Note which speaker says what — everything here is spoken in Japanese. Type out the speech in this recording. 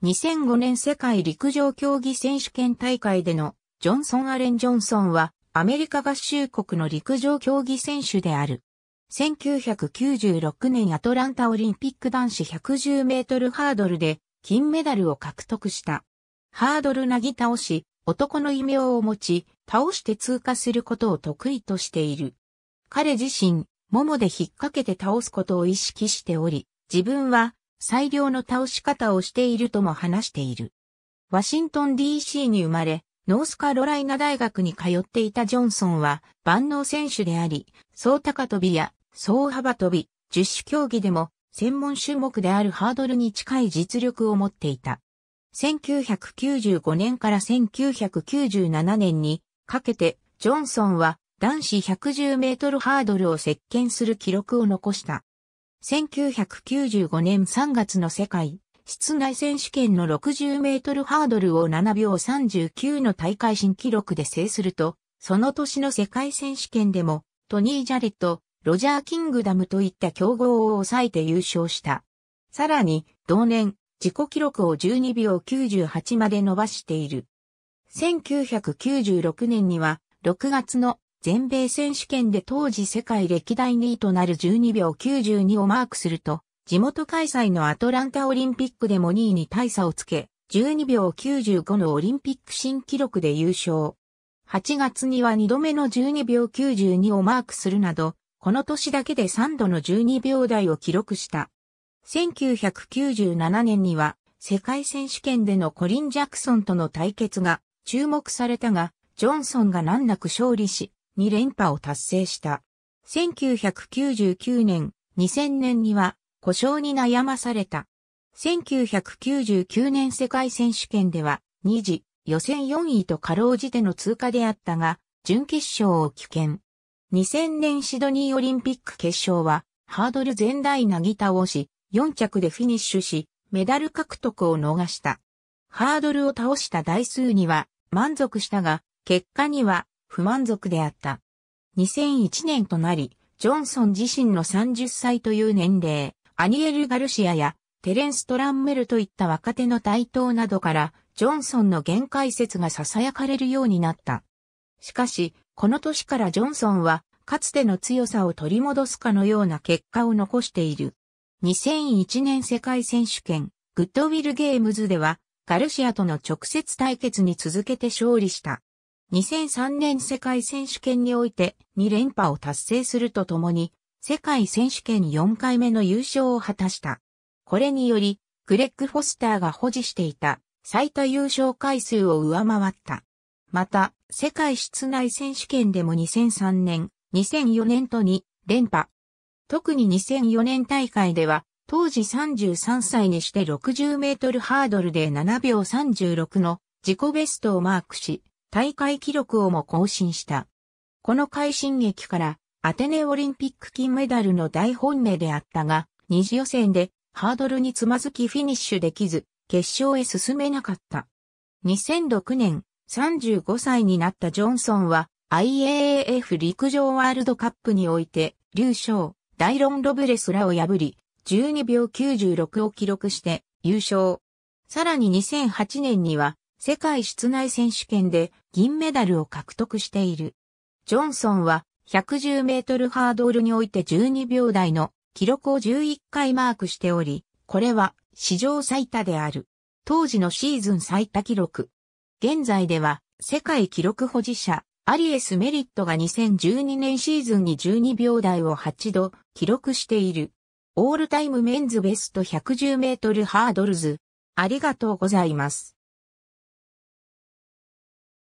Speaker 1: 2005年世界陸上競技選手権大会でのジョンソン・アレン・ジョンソンはアメリカ合衆国の陸上競技選手である。1996年アトランタオリンピック男子110メートルハードルで金メダルを獲得した。ハードルなぎ倒し、男の異名を持ち、倒して通過することを得意としている。彼自身、ももで引っ掛けて倒すことを意識しており、自分は最良の倒し方をしているとも話している。ワシントン DC に生まれ、ノースカロライナ大学に通っていたジョンソンは万能選手であり、総高跳びや総幅跳び、十種競技でも専門種目であるハードルに近い実力を持っていた。1995年から1997年にかけてジョンソンは男子110メートルハードルを席巻する記録を残した。1995年3月の世界、室内選手権の60メートルハードルを7秒39の大会新記録で制すると、その年の世界選手権でも、トニー・ジャレット、ロジャー・キングダムといった競合を抑えて優勝した。さらに、同年、自己記録を12秒98まで伸ばしている。1996年には、6月の全米選手権で当時世界歴代2位となる12秒92をマークすると、地元開催のアトランタオリンピックでも2位に大差をつけ、12秒95のオリンピック新記録で優勝。8月には2度目の12秒92をマークするなど、この年だけで3度の12秒台を記録した。1997年には世界選手権でのコリン・ジャクソンとの対決が注目されたが、ジョンソンが難なく勝利し、2連覇を達成した。1999年、2000年には故障に悩まされた。1999年世界選手権では2次予選4位と過労うじての通過であったが、準決勝を棄権。2000年シドニーオリンピック決勝は、ハードル全台なぎ倒し、4着でフィニッシュし、メダル獲得を逃した。ハードルを倒した台数には満足したが、結果には不満足であった。2001年となり、ジョンソン自身の30歳という年齢、アニエル・ガルシアやテレンス・トランメルといった若手の台頭などから、ジョンソンの限界説が囁かれるようになった。しかし、この年からジョンソンは、かつての強さを取り戻すかのような結果を残している。2001年世界選手権、グッドウィルゲームズでは、ガルシアとの直接対決に続けて勝利した。2003年世界選手権において2連覇を達成するとともに、世界選手権4回目の優勝を果たした。これにより、グレッグ・フォスターが保持していた最多優勝回数を上回った。また、世界室内選手権でも2003年、2004年と2連覇。特に2004年大会では、当時33歳にして60メートルハードルで7秒36の自己ベストをマークし、大会記録をも更新した。この快進撃からアテネオリンピック金メダルの大本命であったが、二次予選でハードルにつまずきフィニッシュできず、決勝へ進めなかった。2006年、35歳になったジョンソンは IAAF 陸上ワールドカップにおいて、劉翔、ダイロン・ロブレスらを破り、12秒96を記録して優勝。さらに2008年には世界室内選手権で銀メダルを獲得している。ジョンソンは110メートルハードルにおいて12秒台の記録を11回マークしており、これは史上最多である。当時のシーズン最多記録。現在では世界記録保持者、アリエス・メリットが2012年シーズンに12秒台を8度記録している。オールタイムメンズベスト110メートルハードルズ。ありがとうございます。